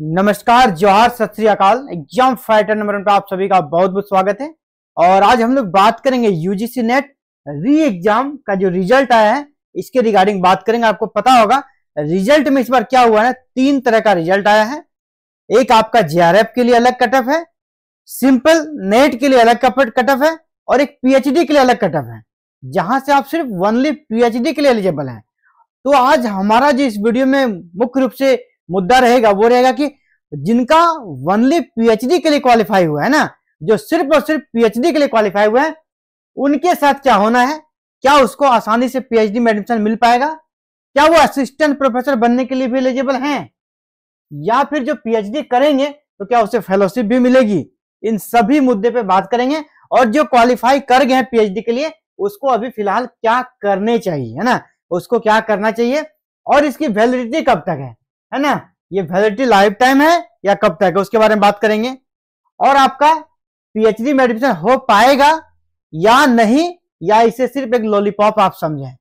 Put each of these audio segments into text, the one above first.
नमस्कार जोहार सत अकाल एग्जाम फाइटर नंबर वन पर आप सभी का बहुत बहुत स्वागत है और आज हम लोग बात करेंगे यूजीसी नेट री एग्जाम का जो रिजल्ट आया है इसके रिगार्डिंग बात करेंगे आपको पता होगा रिजल्ट में इस बार क्या हुआ है तीन तरह का रिजल्ट आया है एक आपका जे के लिए अलग कट ऑफ है सिंपल नेट के लिए अलग कट ऑफ है और एक पीएचडी के लिए अलग कट ऑफ है जहां से आप सिर्फ वनली पीएचडी के लिए एलिजिबल है तो आज हमारा जो इस वीडियो में मुख्य रूप से मुद्दा रहेगा वो रहेगा कि जिनका वनली पीएचडी के लिए क्वालिफाई हुआ है ना जो सिर्फ और सिर्फ पीएचडी के लिए क्वालिफाई हुआ है उनके साथ क्या होना है क्या उसको आसानी से पीएचडी में एडमिशन मिल पाएगा क्या वो असिस्टेंट प्रोफेसर बनने के लिए भी एलिजिबल हैं या फिर जो पीएचडी करेंगे तो क्या उसे फेलोशिप भी मिलेगी इन सभी मुद्दे पे बात करेंगे और जो क्वालिफाई कर गए हैं पीएचडी के लिए उसको अभी फिलहाल क्या करने चाहिए है ना उसको क्या करना चाहिए और इसकी वैलिडिटी कब तक है है ना ये वैलिडिटी लाइफ टाइम है या कब तक है उसके बारे में बात करेंगे और आपका पीएचडी में एडमिशन हो पाएगा या नहीं या इसे सिर्फ एक लॉलीपॉप आप समझें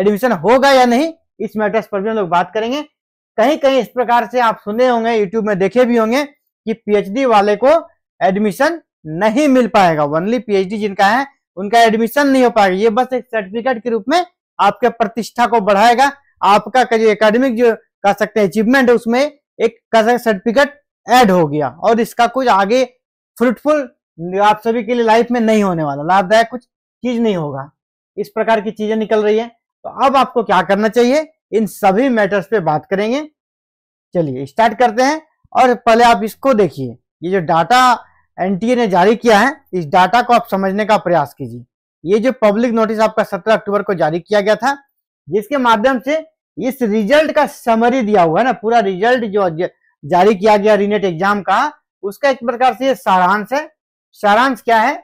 एडमिशन होगा या नहीं इस मैटर्स पर भी हम लोग बात करेंगे कहीं कहीं इस प्रकार से आप सुने होंगे यूट्यूब में देखे भी होंगे कि पीएचडी वाले को एडमिशन नहीं मिल पाएगा ओनली पीएचडी जिनका है उनका एडमिशन नहीं हो पाएगा ये बस एक सर्टिफिकेट के रूप में आपके प्रतिष्ठा को बढ़ाएगा आपका जो एकेडमिक जो कह सकते हैं अचीवमेंट है उसमें एक कह सकते सर्टिफिकेट ऐड हो गया और इसका कुछ आगे फ्रूटफुल आप सभी के लिए लाइफ में नहीं होने वाला लाभदायक कुछ चीज नहीं होगा इस प्रकार की चीजें निकल रही है तो अब आपको क्या करना चाहिए इन सभी मैटर्स पे बात करेंगे चलिए स्टार्ट करते हैं और पहले आप इसको देखिए ये जो डाटा एनटीए ने जारी किया है इस डाटा को आप समझने का प्रयास कीजिए ये जो पब्लिक नोटिस आपका 17 अक्टूबर को जारी किया गया था जिसके माध्यम से इस रिजल्ट का समरी दिया हुआ है ना पूरा रिजल्ट जो जारी किया गया रिनेट एग्जाम का उसका एक प्रकार से सारांश है सारांश क्या है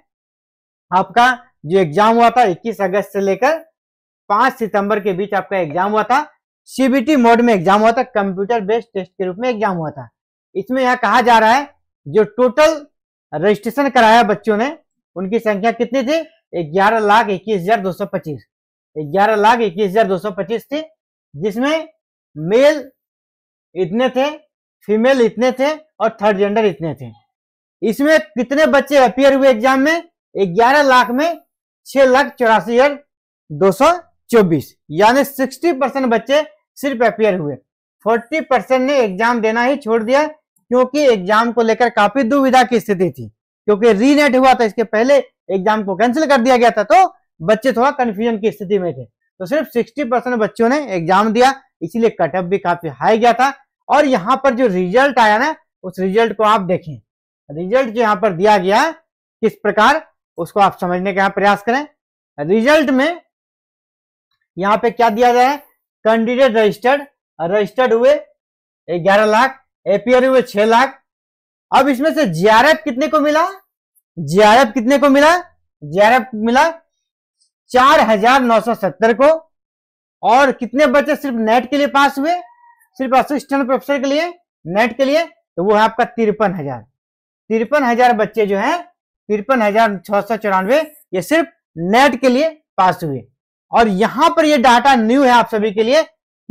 आपका जो एग्जाम हुआ था 21 अगस्त से लेकर 5 सितंबर के बीच आपका एग्जाम हुआ था सीबीटी मोड में एग्जाम हुआ था कंप्यूटर बेस्ड टेस्ट के रूप में एग्जाम हुआ था इसमें यह कहा जा रहा है जो टोटल रजिस्ट्रेशन कराया बच्चों ने उनकी संख्या कितनी थी ग्यारह लाख इक्कीस हजार दो सौ पच्चीस ग्यारह लाख इक्कीस हजार दो सौ पच्चीस थी जिसमें मेल इतने थे फीमेल इतने थे और थर्ड जेंडर इतने थे इसमें कितने बच्चे अपियर हुए एग्जाम में ग्यारह लाख में छह लाख चौरासी हजार दो सौ चौबीस यानी सिक्सटी परसेंट बच्चे सिर्फ अपियर हुए फोर्टी परसेंट ने एग्जाम देना ही छोड़ दिया क्योंकि एग्जाम को लेकर काफी दुविधा की स्थिति थी क्योंकि रीनेट हुआ था इसके पहले एग्जाम को कैंसिल कर दिया गया था तो बच्चे थोड़ा कंफ्यूजन की स्थिति में थे तो सिर्फ 60 परसेंट बच्चों ने एग्जाम दिया इसीलिए कटअप भी काफी हाई गया था और यहाँ पर जो रिजल्ट आया ना उस रिजल्ट को आप देखें रिजल्ट जो यहाँ पर दिया गया है किस प्रकार उसको आप समझने का प्रयास करें रिजल्ट में यहाँ पे क्या दिया जाए कैंडिडेट रजिस्टर्ड रजिस्टर्ड हुए ग्यारह लाख एपीआर हुए छह लाख अब इसमें से जीआरएफ कितने को मिला जीआरएफ कितने को मिला जीआरएफ मिला चार हजार नौ सौ सत्तर को और कितने बच्चे सिर्फ नेट के लिए पास हुए सिर्फ असिस्टेंट प्रोफेसर के लिए नेट के लिए तो वो है आपका तिरपन हजार तिरपन हजार बच्चे जो है तिरपन हजार छह सौ चौरानवे ये सिर्फ नेट के लिए पास हुए और यहां पर ये डाटा न्यू है आप सभी के लिए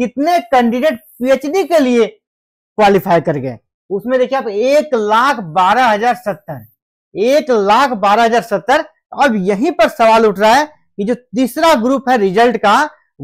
कितने कैंडिडेट पीएचडी के लिए क्वालिफाई कर गए उसमें देखिए आप एक लाख बारह हजार सत्तर एक लाख बारह हजार सत्तर अब यहीं पर सवाल उठ रहा है कि जो तीसरा ग्रुप है रिजल्ट का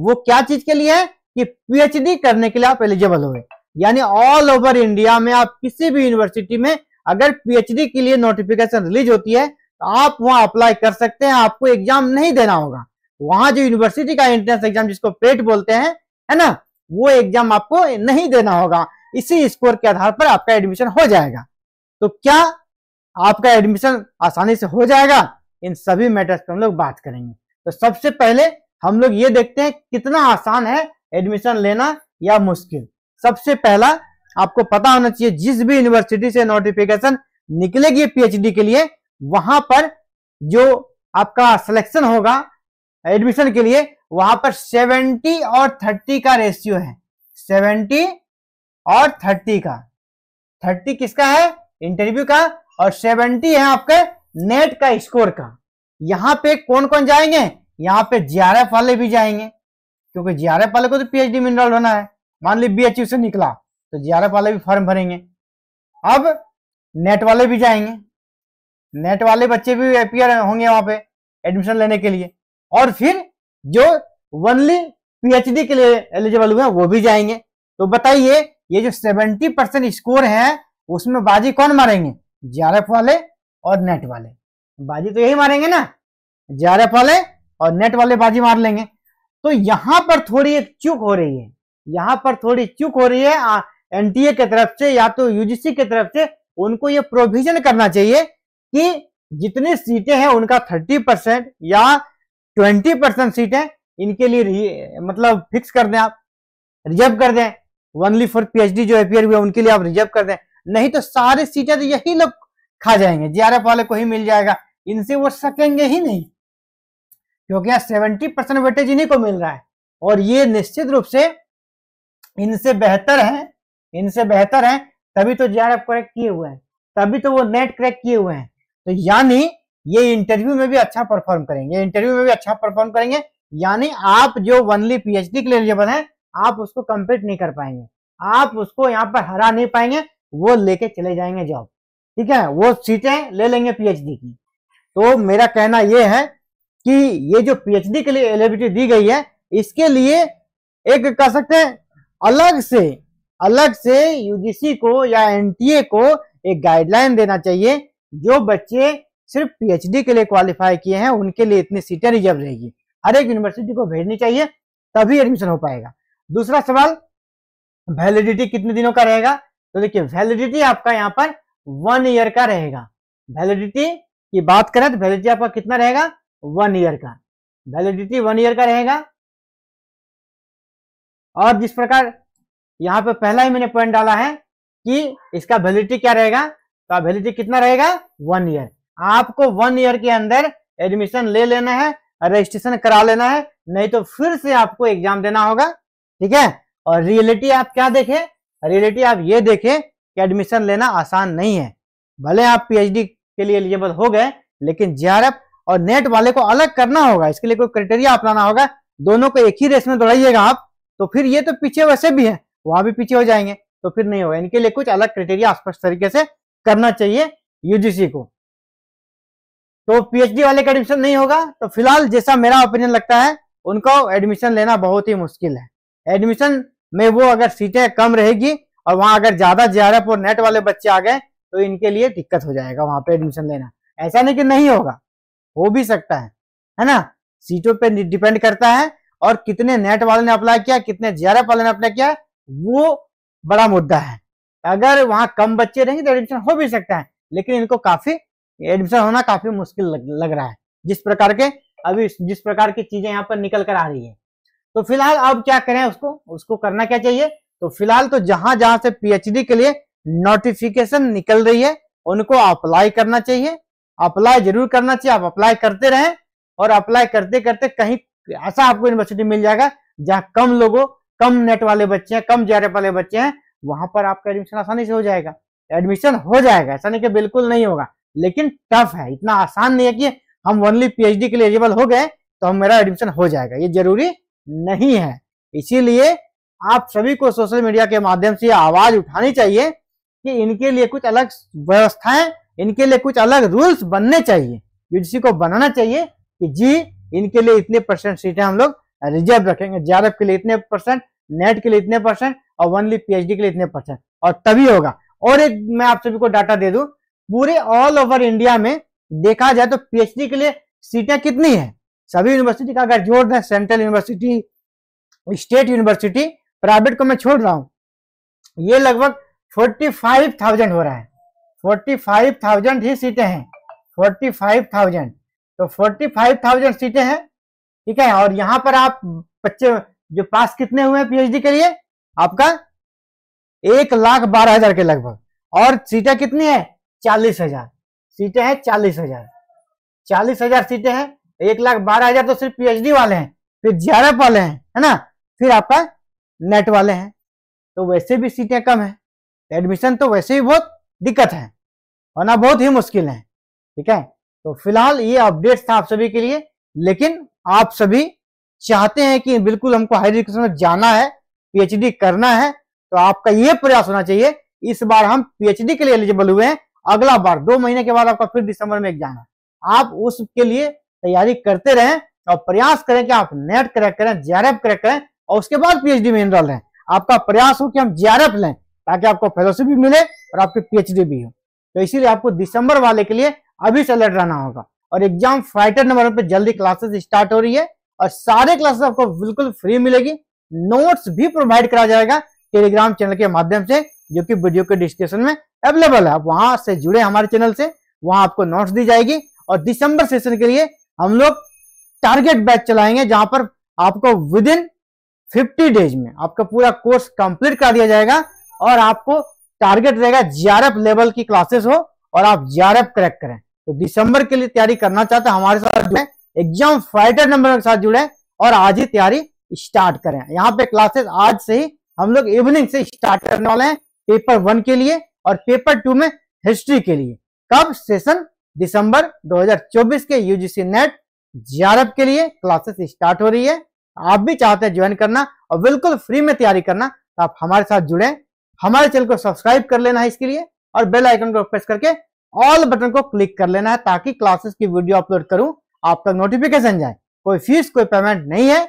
वो क्या चीज के लिए है कि पीएचडी करने के लिए आप एलिजिबल हुए यानी ऑल ओवर इंडिया में आप किसी भी यूनिवर्सिटी में अगर पीएचडी के लिए नोटिफिकेशन रिलीज होती है तो आप वहां अप्लाई कर सकते हैं आपको एग्जाम नहीं देना होगा वहां जो यूनिवर्सिटी का एंट्रेंस एग्जाम जिसको पेट बोलते हैं है ना वो एग्जाम आपको नहीं देना होगा इसी स्कोर के आधार पर आपका एडमिशन हो जाएगा तो क्या आपका एडमिशन आसानी से हो जाएगा इन सभी मैटर्स पर हम लोग बात करेंगे तो सबसे पहले हम लोग ये देखते हैं कितना आसान है एडमिशन लेना या मुश्किल सबसे पहला आपको पता होना चाहिए जिस भी यूनिवर्सिटी से नोटिफिकेशन निकलेगी पीएचडी के लिए वहां पर जो आपका सिलेक्शन होगा एडमिशन के लिए वहां पर 70 और 30 का रेशियो है 70 और 30 का 30 किसका है इंटरव्यू का और 70 है आपके नेट का स्कोर का यहाँ पे कौन कौन जाएंगे यहाँ पे जीआरएफ वाले भी जाएंगे क्योंकि जीआरएफ वाले को तो पीएचडी डी मिनरल होना है मान ली बीएचयू से निकला तो जीआरएफ वाले भी फॉर्म भरेंगे अब नेट वाले भी जाएंगे नेट वाले बच्चे भी अपियर होंगे वहां पे एडमिशन लेने के लिए और फिर जो वनली पीएचडी के लिए एलिजिबल हुए वो भी जाएंगे तो बताइए ये जो सेवेंटी परसेंट स्कोर है उसमें बाजी कौन मारेंगे जीआरएफ वाले और नेट वाले बाजी तो यही मारेंगे ना जे वाले और नेट वाले बाजी मार लेंगे तो यहाँ पर थोड़ी एक चूक हो रही है यहाँ पर थोड़ी चूक हो रही है एनटीए के तरफ से या तो यूजीसी के तरफ से उनको ये प्रोविजन करना चाहिए कि जितनी सीटें हैं उनका थर्टी परसेंट या ट्वेंटी परसेंट सीटें इनके लिए मतलब फिक्स कर दें आप रिजर्व कर दें वनली फॉर पीएचडी जो अपियर हुए उनके लिए आप रिजर्व कर दें नहीं तो सारी सीटें तो यही लोग खा जाएंगे जी वाले को ही मिल जाएगा इनसे वो सकेंगे ही नहीं क्योंकि यहाँ सेवेंटी परसेंट वेटेज इन्हीं को मिल रहा है और ये निश्चित रूप से इनसे बेहतर है इनसे बेहतर है तभी तो जे क्रैक किए हुए हैं तभी तो वो नेट क्रैक किए हुए हैं तो यानी ये इंटरव्यू में भी अच्छा परफॉर्म करेंगे इंटरव्यू में भी अच्छा परफॉर्म करेंगे यानी आप जो वनली पीएचडी के लिए एलिजिबल है आप उसको कंप्लीट नहीं कर पाएंगे आप उसको यहाँ पर हरा नहीं पाएंगे वो लेके चले जाएंगे जॉब ठीक है वो सीटें ले लेंगे पीएचडी की तो मेरा कहना यह है कि ये जो पीएचडी के लिए एलिबिलिटी दी गई है इसके लिए एक कह सकते हैं अलग से अलग से यूजीसी को या एनटीए को एक गाइडलाइन देना चाहिए जो बच्चे सिर्फ पीएचडी के लिए क्वालिफाई किए हैं उनके लिए इतनी सीटें रिजर्व रहेगी हर एक यूनिवर्सिटी को भेजनी चाहिए तभी एडमिशन हो पाएगा दूसरा सवाल वैलिडिटी कितने दिनों का रहेगा तो देखिए वैलिडिटी आपका यहाँ पर वन ईयर का रहेगा वैलिडिटी की बात करें तो वैलिडिटी आपका कितना रहेगा वन ईयर का वैलिडिटी वन ईयर का रहेगा और जिस प्रकार यहां पे पहला ही मैंने पॉइंट डाला है कि इसका वैलिडिटी क्या रहेगा तो वैलिडिटी कितना रहेगा वन ईयर आपको वन ईयर के अंदर एडमिशन ले लेना है रजिस्ट्रेशन करा लेना है नहीं तो फिर से आपको एग्जाम देना होगा ठीक है और रियलिटी आप क्या देखें रियलिटी आप ये देखें कि एडमिशन लेना आसान नहीं है भले आप पीएचडी के लिए एलिजिबल हो गए लेकिन जेआरएफ और नेट वाले को अलग करना होगा इसके लिए कोई क्राइटेरिया अपनाना होगा दोनों को एक ही रेस में दौड़ाइएगा आप तो फिर ये तो पीछे वैसे भी है वहां भी पीछे हो जाएंगे तो फिर नहीं होगा इनके लिए कुछ अलग क्राइटेरिया स्पष्ट तरीके से करना चाहिए यूजीसी को तो पीएचडी वाले का एडमिशन नहीं होगा तो फिलहाल जैसा मेरा ओपिनियन लगता है उनको एडमिशन लेना बहुत ही मुश्किल है एडमिशन में वो अगर सीटें कम रहेगी और वहां अगर ज्यादा जे और नेट वाले बच्चे आ गए तो इनके लिए दिक्कत हो जाएगा वहां पे एडमिशन लेना ऐसा नहीं कि नहीं होगा हो भी सकता है है ना सीटों पे डिपेंड करता है और कितने नेट वाले ने अप्लाई किया कितने जीआरएफ वाले ने अप्लाई किया वो बड़ा मुद्दा है अगर वहां कम बच्चे रहेंगे तो एडमिशन हो भी सकता है लेकिन इनको काफी एडमिशन होना काफी मुश्किल लग, लग रहा है जिस प्रकार के अभी जिस प्रकार की चीजें यहाँ पर निकल कर आ रही है तो फिलहाल अब क्या करें उसको उसको करना क्या चाहिए तो फिलहाल तो जहां जहां से पीएचडी के लिए नोटिफिकेशन निकल रही है उनको अप्लाई करना चाहिए अप्लाई जरूर करना चाहिए आप अप्लाई करते रहें और अप्लाई करते करते कहीं ऐसा आपको यूनिवर्सिटी मिल जाएगा जहां कम लोगों कम नेट वाले बच्चे हैं कम जेआरएफ वाले बच्चे हैं वहां पर आपका एडमिशन आसानी से हो जाएगा एडमिशन हो जाएगा ऐसा नहीं कि बिल्कुल नहीं होगा लेकिन टफ है इतना आसान नहीं है कि हम ओनली पीएचडी के लिए एलिजिबल हो गए तो हम मेरा एडमिशन हो जाएगा ये जरूरी नहीं है इसीलिए आप सभी को सोशल मीडिया के माध्यम से आवाज उठानी चाहिए कि इनके लिए कुछ अलग व्यवस्थाएं इनके लिए कुछ अलग रूल्स बनने चाहिए यूजीसी को बनाना चाहिए कि जी इनके लिए इतने परसेंट सीटें हम लोग रिजर्व रखेंगे जेआरएफ के लिए इतने परसेंट नेट के लिए इतने परसेंट और वनली पीएचडी के लिए इतने परसेंट और तभी होगा और एक मैं आप सभी को डाटा दे दू पूरे ऑल ओवर इंडिया में देखा जाए तो पीएचडी के लिए सीटें कितनी है सभी यूनिवर्सिटी का अगर जोड़ दें central university state university private को मैं छोड़ रहा हूं ये लगभग फोर्टी फाइव थाउजेंड हो रहा है फोर्टी फाइव थाउजेंड ही सीटें हैं फोर्टी फाइव थाउजेंड तो फोर्टी फाइव थाउजेंड सीटें हैं ठीक है और यहाँ पर आप बच्चे जो पास कितने हुए हैं पीएचडी के लिए आपका एक लाख बारह हजार के लगभग और सीटें कितनी है चालीस हजार सीटें हैं चालीस हजार चालीस हजार सीटें हैं एक लाख बारह हजार तो सिर्फ पीएचडी वाले हैं फिर जेरफ वाले हैं है ना फिर आपका नेट वाले हैं तो वैसे भी सीटें कम है एडमिशन तो वैसे ही बहुत दिक्कत है होना बहुत ही मुश्किल है ठीक है तो फिलहाल ये अपडेट था आप सभी के लिए लेकिन आप सभी चाहते हैं कि बिल्कुल हमको हायर एजुकेशन में जाना है पीएचडी करना है तो आपका ये प्रयास होना चाहिए इस बार हम पीएचडी के लिए एलिजिबल हुए हैं अगला बार दो महीने के बाद आपका फिर दिसंबर में एग्जाम है आप उसके लिए तैयारी करते रहें और प्रयास करें कि आप नेट क्रैक e करें जेआरएफ क्रैक करें और उसके बाद पीएचडी में इनरोल रहे आपका प्रयास हो कि हम जेआरएफ लें ताकि आपको फेलोशिप भी मिले और आपकी पीएचडी भी हो तो इसीलिए आपको दिसंबर वाले के लिए अभी से अलर्ट रहना होगा और एग्जाम फाइटर नंबर पर जल्दी क्लासेस स्टार्ट हो रही है और सारे क्लासेस आपको बिल्कुल फ्री मिलेगी नोट्स भी प्रोवाइड करा जाएगा टेलीग्राम चैनल के माध्यम से जो कि वीडियो के डिस्क्रिप्शन में अवेलेबल है वहां से जुड़े हमारे चैनल से वहां आपको नोट्स दी जाएगी और दिसंबर सेशन के लिए हम लोग टारगेट बैच चलाएंगे जहां पर आपको विद इन फिफ्टी डेज में आपका पूरा कोर्स कंप्लीट कर दिया जाएगा और आपको टारगेट रहेगा जीआरएफ लेवल की क्लासेस हो और आप जीआरएफ क्रैक करें तो दिसंबर के लिए तैयारी करना चाहते हैं हमारे साथ जुड़े एग्जाम फाइटर नंबर के साथ जुड़े और आज ही तैयारी स्टार्ट करें यहाँ पे क्लासेस आज से ही हम लोग इवनिंग से स्टार्ट करने वाले हैं पेपर वन के लिए और पेपर टू में हिस्ट्री के लिए कब सेशन दिसंबर 2024 के यूजीसी नेट जीआरएफ के लिए क्लासेस स्टार्ट हो रही है आप भी चाहते हैं ज्वाइन करना और बिल्कुल फ्री में तैयारी करना तो आप हमारे साथ जुड़े हमारे चैनल को सब्सक्राइब कर लेना है इसके लिए और बेल आइकन को प्रेस करके ऑल बटन को क्लिक कर लेना है ताकि क्लासेस की वीडियो अपलोड करूं आप तक नोटिफिकेशन जाए कोई फीस कोई पेमेंट नहीं है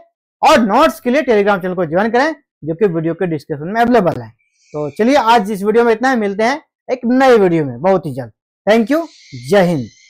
और नोट्स के लिए टेलीग्राम चैनल को ज्वाइन करें जो कि वीडियो के डिस्क्रिप्शन में अवेलेबल है तो चलिए आज इस वीडियो में इतना ही मिलते हैं एक नए वीडियो में बहुत ही जल्द थैंक यू जय हिंद